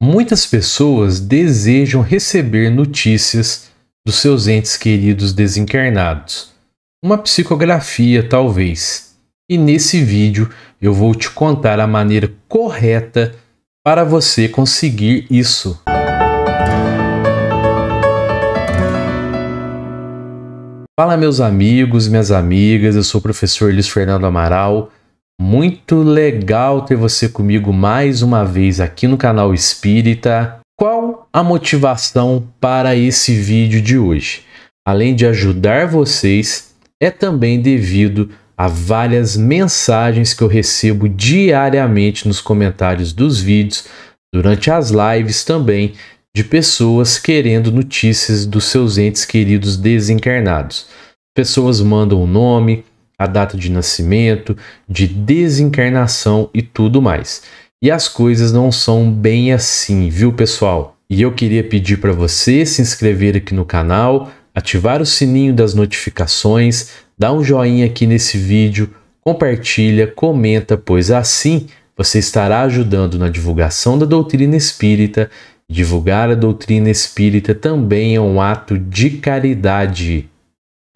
Muitas pessoas desejam receber notícias dos seus entes queridos desencarnados. Uma psicografia, talvez. E nesse vídeo eu vou te contar a maneira correta para você conseguir isso. Fala, meus amigos, minhas amigas, eu sou o professor Luiz Fernando Amaral muito legal ter você comigo mais uma vez aqui no canal Espírita. Qual a motivação para esse vídeo de hoje? Além de ajudar vocês, é também devido a várias mensagens que eu recebo diariamente nos comentários dos vídeos, durante as lives também, de pessoas querendo notícias dos seus entes queridos desencarnados. Pessoas mandam o nome, a data de nascimento, de desencarnação e tudo mais. E as coisas não são bem assim, viu, pessoal? E eu queria pedir para você se inscrever aqui no canal, ativar o sininho das notificações, dar um joinha aqui nesse vídeo, compartilha, comenta, pois assim você estará ajudando na divulgação da doutrina espírita. Divulgar a doutrina espírita também é um ato de caridade.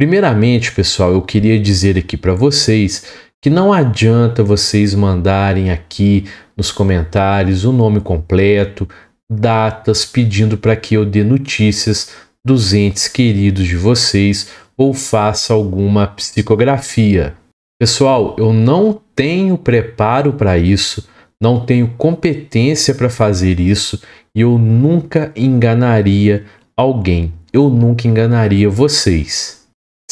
Primeiramente, pessoal, eu queria dizer aqui para vocês que não adianta vocês mandarem aqui nos comentários o nome completo, datas, pedindo para que eu dê notícias dos entes queridos de vocês ou faça alguma psicografia. Pessoal, eu não tenho preparo para isso, não tenho competência para fazer isso e eu nunca enganaria alguém. Eu nunca enganaria vocês.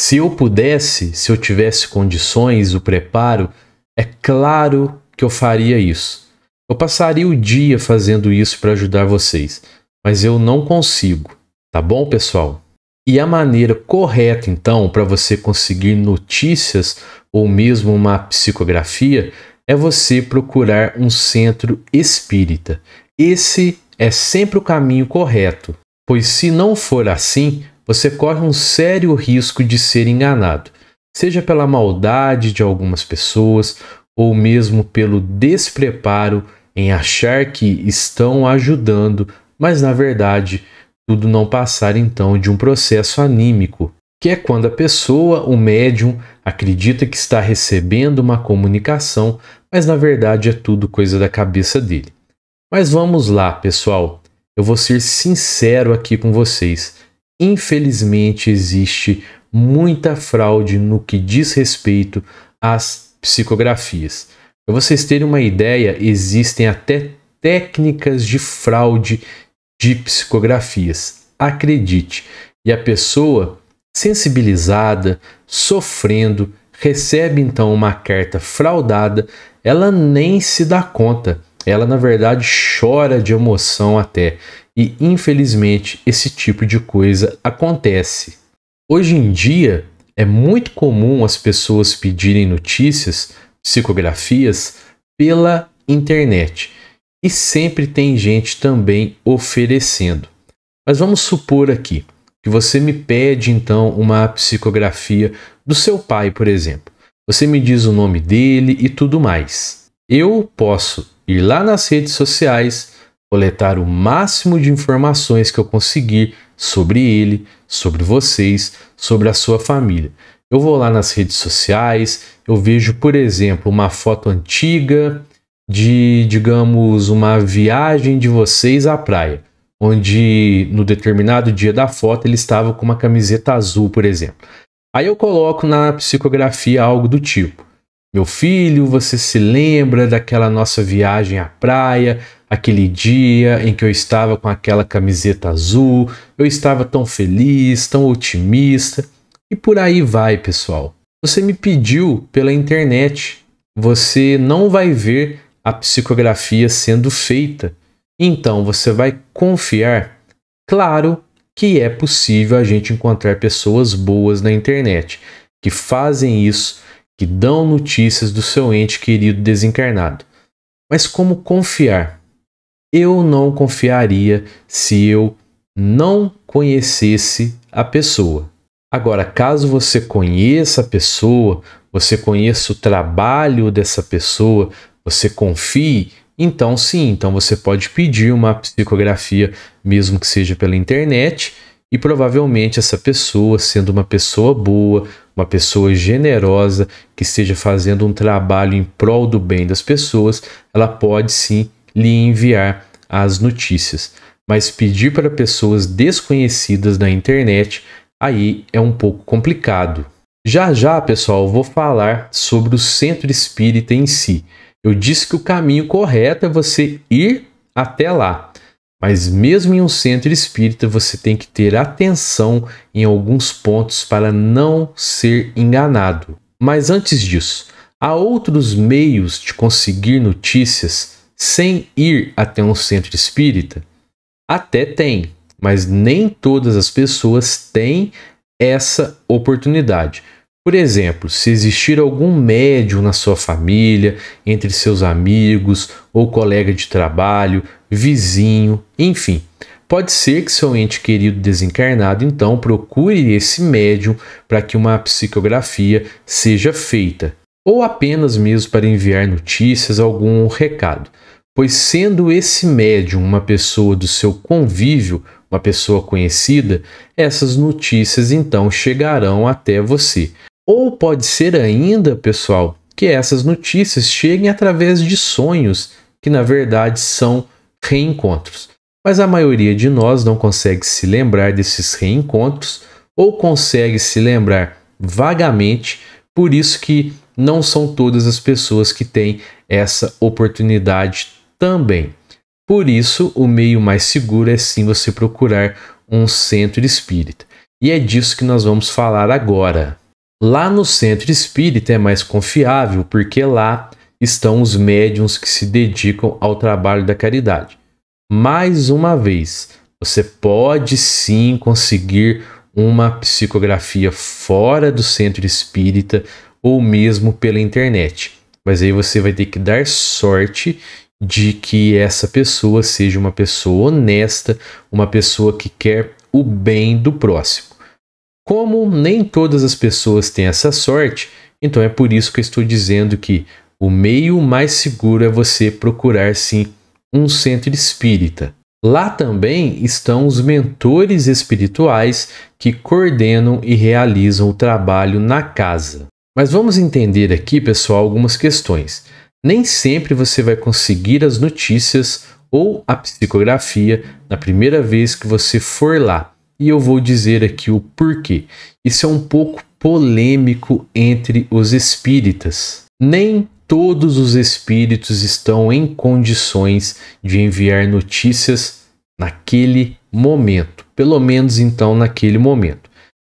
Se eu pudesse, se eu tivesse condições, o preparo, é claro que eu faria isso. Eu passaria o dia fazendo isso para ajudar vocês, mas eu não consigo, tá bom, pessoal? E a maneira correta, então, para você conseguir notícias ou mesmo uma psicografia é você procurar um centro espírita. Esse é sempre o caminho correto, pois se não for assim, você corre um sério risco de ser enganado, seja pela maldade de algumas pessoas ou mesmo pelo despreparo em achar que estão ajudando, mas na verdade tudo não passar então de um processo anímico, que é quando a pessoa, o médium, acredita que está recebendo uma comunicação, mas na verdade é tudo coisa da cabeça dele. Mas vamos lá, pessoal. Eu vou ser sincero aqui com vocês infelizmente existe muita fraude no que diz respeito às psicografias. Para vocês terem uma ideia, existem até técnicas de fraude de psicografias. Acredite, e a pessoa sensibilizada, sofrendo, recebe então uma carta fraudada, ela nem se dá conta ela, na verdade, chora de emoção até. E, infelizmente, esse tipo de coisa acontece. Hoje em dia, é muito comum as pessoas pedirem notícias, psicografias, pela internet. E sempre tem gente também oferecendo. Mas vamos supor aqui que você me pede então uma psicografia do seu pai, por exemplo. Você me diz o nome dele e tudo mais. Eu posso ir lá nas redes sociais, coletar o máximo de informações que eu conseguir sobre ele, sobre vocês, sobre a sua família. Eu vou lá nas redes sociais, eu vejo, por exemplo, uma foto antiga de, digamos, uma viagem de vocês à praia, onde no determinado dia da foto ele estava com uma camiseta azul, por exemplo. Aí eu coloco na psicografia algo do tipo: meu filho, você se lembra daquela nossa viagem à praia, aquele dia em que eu estava com aquela camiseta azul, eu estava tão feliz, tão otimista. E por aí vai, pessoal. Você me pediu pela internet. Você não vai ver a psicografia sendo feita. Então você vai confiar? Claro que é possível a gente encontrar pessoas boas na internet que fazem isso que dão notícias do seu ente querido desencarnado. Mas como confiar? Eu não confiaria se eu não conhecesse a pessoa. Agora, caso você conheça a pessoa, você conheça o trabalho dessa pessoa, você confie, então sim, então você pode pedir uma psicografia, mesmo que seja pela internet, e provavelmente essa pessoa, sendo uma pessoa boa, uma pessoa generosa que esteja fazendo um trabalho em prol do bem das pessoas, ela pode sim lhe enviar as notícias. Mas pedir para pessoas desconhecidas na internet, aí é um pouco complicado. Já já, pessoal, vou falar sobre o centro espírita em si. Eu disse que o caminho correto é você ir até lá. Mas mesmo em um centro espírita, você tem que ter atenção em alguns pontos para não ser enganado. Mas antes disso, há outros meios de conseguir notícias sem ir até um centro espírita? Até tem, mas nem todas as pessoas têm essa oportunidade. Por exemplo, se existir algum médium na sua família, entre seus amigos ou colega de trabalho, vizinho, enfim. Pode ser que seu ente querido desencarnado, então, procure esse médium para que uma psicografia seja feita, ou apenas mesmo para enviar notícias, algum recado. Pois, sendo esse médium uma pessoa do seu convívio, uma pessoa conhecida, essas notícias então chegarão até você. Ou pode ser ainda, pessoal, que essas notícias cheguem através de sonhos, que na verdade são reencontros. Mas a maioria de nós não consegue se lembrar desses reencontros ou consegue se lembrar vagamente, por isso que não são todas as pessoas que têm essa oportunidade também. Por isso, o meio mais seguro é sim você procurar um centro espírita. E é disso que nós vamos falar agora. Lá no centro espírita é mais confiável, porque lá estão os médiums que se dedicam ao trabalho da caridade. Mais uma vez, você pode sim conseguir uma psicografia fora do centro espírita ou mesmo pela internet. Mas aí você vai ter que dar sorte de que essa pessoa seja uma pessoa honesta, uma pessoa que quer o bem do próximo. Como nem todas as pessoas têm essa sorte, então é por isso que eu estou dizendo que o meio mais seguro é você procurar sim um centro espírita. Lá também estão os mentores espirituais que coordenam e realizam o trabalho na casa. Mas vamos entender aqui, pessoal, algumas questões. Nem sempre você vai conseguir as notícias ou a psicografia na primeira vez que você for lá. E eu vou dizer aqui o porquê. Isso é um pouco polêmico entre os espíritas. Nem todos os espíritos estão em condições de enviar notícias naquele momento, pelo menos então naquele momento.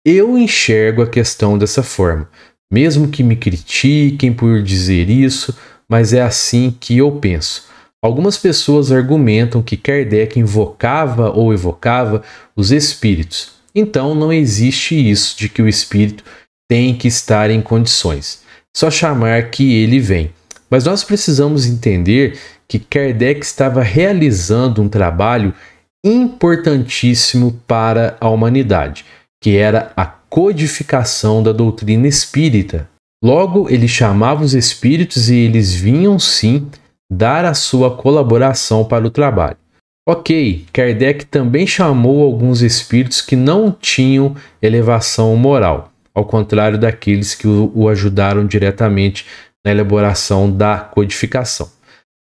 Eu enxergo a questão dessa forma, mesmo que me critiquem por dizer isso, mas é assim que eu penso. Algumas pessoas argumentam que Kardec invocava ou evocava os espíritos. Então não existe isso de que o espírito tem que estar em condições só chamar que ele vem. Mas nós precisamos entender que Kardec estava realizando um trabalho importantíssimo para a humanidade, que era a codificação da doutrina espírita. Logo, ele chamava os espíritos e eles vinham sim dar a sua colaboração para o trabalho. Ok, Kardec também chamou alguns espíritos que não tinham elevação moral ao contrário daqueles que o, o ajudaram diretamente na elaboração da codificação.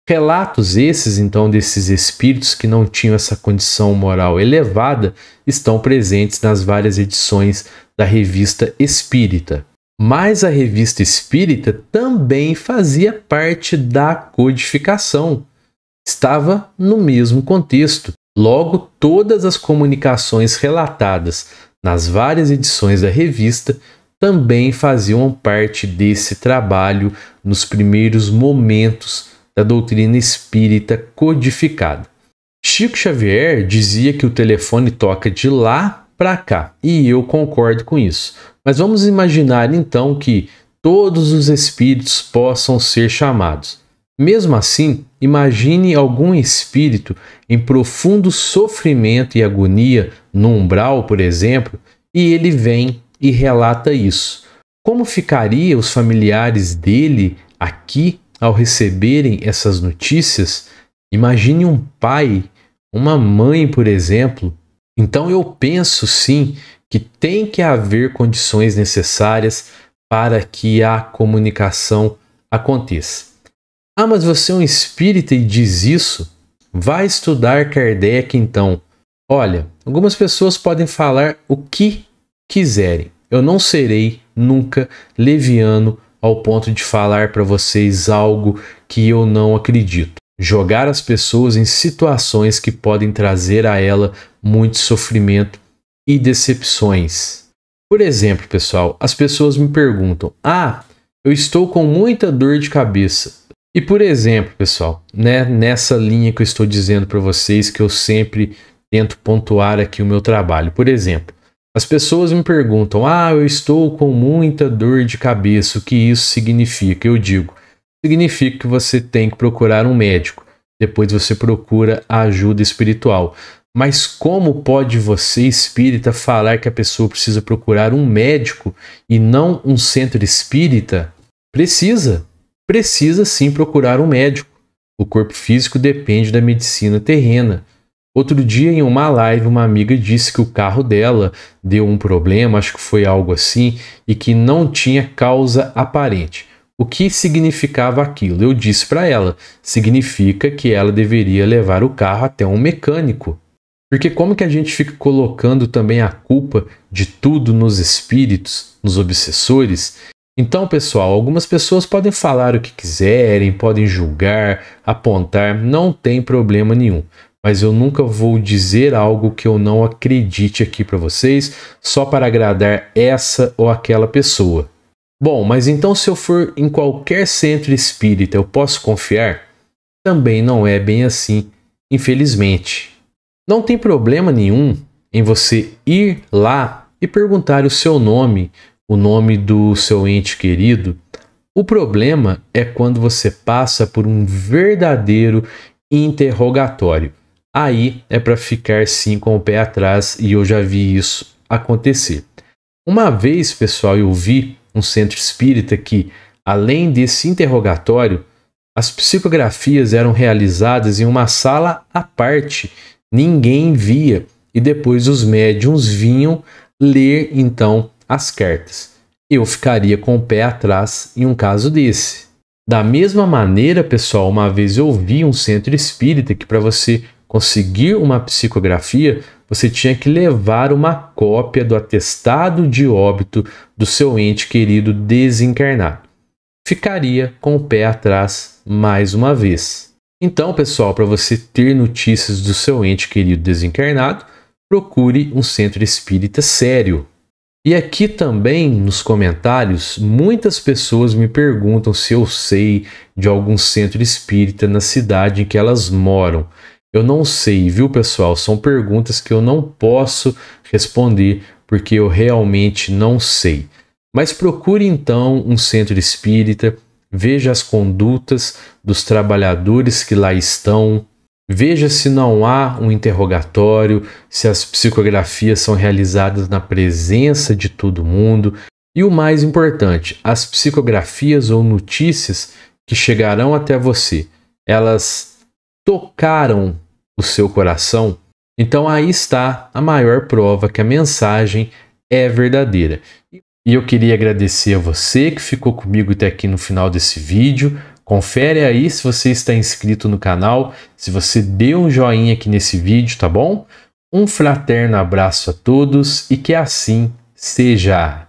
Relatos esses, então, desses espíritos que não tinham essa condição moral elevada estão presentes nas várias edições da revista Espírita. Mas a revista Espírita também fazia parte da codificação, estava no mesmo contexto. Logo, todas as comunicações relatadas nas várias edições da revista, também faziam parte desse trabalho nos primeiros momentos da doutrina espírita codificada. Chico Xavier dizia que o telefone toca de lá para cá, e eu concordo com isso. Mas vamos imaginar então que todos os espíritos possam ser chamados. Mesmo assim, imagine algum espírito em profundo sofrimento e agonia no umbral, por exemplo, e ele vem e relata isso. Como ficaria os familiares dele aqui ao receberem essas notícias? Imagine um pai, uma mãe, por exemplo. Então eu penso sim que tem que haver condições necessárias para que a comunicação aconteça. Ah, mas você é um espírita e diz isso? Vá estudar Kardec então. Olha, algumas pessoas podem falar o que quiserem. Eu não serei nunca leviano ao ponto de falar para vocês algo que eu não acredito. Jogar as pessoas em situações que podem trazer a ela muito sofrimento e decepções. Por exemplo, pessoal, as pessoas me perguntam: Ah, eu estou com muita dor de cabeça. E por exemplo, pessoal, né, nessa linha que eu estou dizendo para vocês que eu sempre tento pontuar aqui o meu trabalho. Por exemplo, as pessoas me perguntam: "Ah, eu estou com muita dor de cabeça. O que isso significa?" Eu digo: "Significa que você tem que procurar um médico. Depois você procura a ajuda espiritual." Mas como pode você, espírita, falar que a pessoa precisa procurar um médico e não um centro espírita? Precisa, precisa sim procurar um médico. O corpo físico depende da medicina terrena. Outro dia, em uma live, uma amiga disse que o carro dela deu um problema, acho que foi algo assim, e que não tinha causa aparente. O que significava aquilo? Eu disse para ela: significa que ela deveria levar o carro até um mecânico. Porque, como que a gente fica colocando também a culpa de tudo nos espíritos, nos obsessores, então, pessoal, algumas pessoas podem falar o que quiserem, podem julgar, apontar, não tem problema nenhum. Mas eu nunca vou dizer algo que eu não acredite aqui para vocês, só para agradar essa ou aquela pessoa. Bom, mas então se eu for em qualquer centro espírita, eu posso confiar? Também não é bem assim, infelizmente. Não tem problema nenhum em você ir lá e perguntar o seu nome, o nome do seu ente querido. O problema é quando você passa por um verdadeiro interrogatório. Aí é para ficar sim com o pé atrás e eu já vi isso acontecer. Uma vez, pessoal, eu vi um centro espírita que, além desse interrogatório, as psicografias eram realizadas em uma sala à parte, ninguém via, e depois os médiums vinham ler então as cartas. Eu ficaria com o pé atrás em um caso desse. Da mesma maneira, pessoal, uma vez eu vi um centro espírita que para você conseguir uma psicografia, você tinha que levar uma cópia do atestado de óbito do seu ente querido desencarnado. Ficaria com o pé atrás mais uma vez. Então, pessoal, para você ter notícias do seu ente querido desencarnado, procure um centro espírita sério. E aqui também nos comentários, muitas pessoas me perguntam se eu sei de algum centro espírita na cidade em que elas moram. Eu não sei, viu pessoal? São perguntas que eu não posso responder porque eu realmente não sei. Mas procure então um centro espírita, veja as condutas dos trabalhadores que lá estão, Veja se não há um interrogatório, se as psicografias são realizadas na presença de todo mundo e o mais importante, as psicografias ou notícias que chegarão até você, elas tocaram o seu coração. Então aí está a maior prova que a mensagem é verdadeira. E eu queria agradecer a você que ficou comigo até aqui no final desse vídeo. Confere aí se você está inscrito no canal, se você deu um joinha aqui nesse vídeo, tá bom? Um fraterno abraço a todos e que assim seja.